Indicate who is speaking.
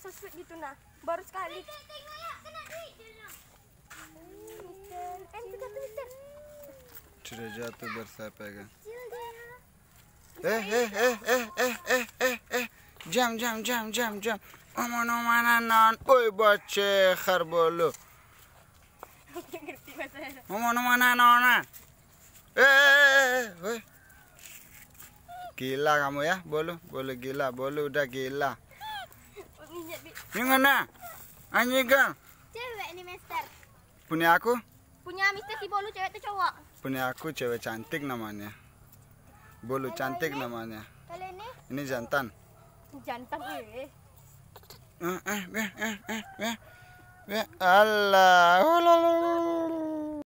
Speaker 1: rasa sweet gitu nah. Baru sekali.
Speaker 2: Tengok ya,
Speaker 1: kena duit
Speaker 3: Sudah jatuh bersepegan. Eh, eh, eh, eh, eh, eh, eh, eh. Jam, jam, jam, jam, jam. Aman, aman, aman. Oi, bace, kharbolo. Aman, aman, aman. Eh, eh, eh, eh. eh, eh, eh gila kamu ya, bolu, bolu gila, bolu udah gila. Ini mana? Anjing gal.
Speaker 1: Cewek ini mister. Punya aku? Punya mister si bolu cewek itu cowok.
Speaker 3: Punya aku cewek cantik namanya. Bolu cantik ini? namanya. Kali ini? Ini jantan.
Speaker 1: Jantan eh.
Speaker 3: Eh eh eh eh eh. eh, eh. Allah.